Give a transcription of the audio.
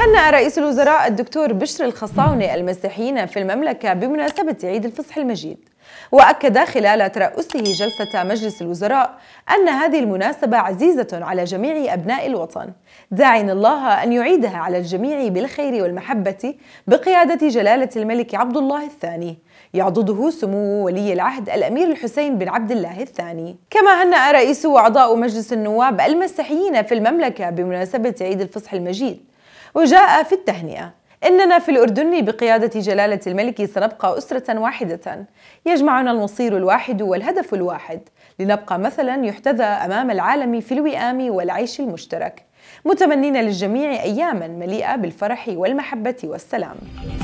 هنأ رئيس الوزراء الدكتور بشر الخصاوني المسيحيين في المملكة بمناسبة عيد الفصح المجيد وأكد خلال ترأسه جلسة مجلس الوزراء أن هذه المناسبة عزيزة على جميع أبناء الوطن داعين الله أن يعيدها على الجميع بالخير والمحبة بقيادة جلالة الملك عبد الله الثاني يعضده سمو ولي العهد الأمير الحسين بن عبد الله الثاني كما هنأ رئيس وأعضاء مجلس النواب المسيحيين في المملكة بمناسبة عيد الفصح المجيد وجاء في التهنئة إننا في الأردن بقيادة جلالة الملك سنبقى أسرة واحدة يجمعنا المصير الواحد والهدف الواحد لنبقى مثلا يحتذى أمام العالم في الوئام والعيش المشترك متمنين للجميع أياما مليئة بالفرح والمحبة والسلام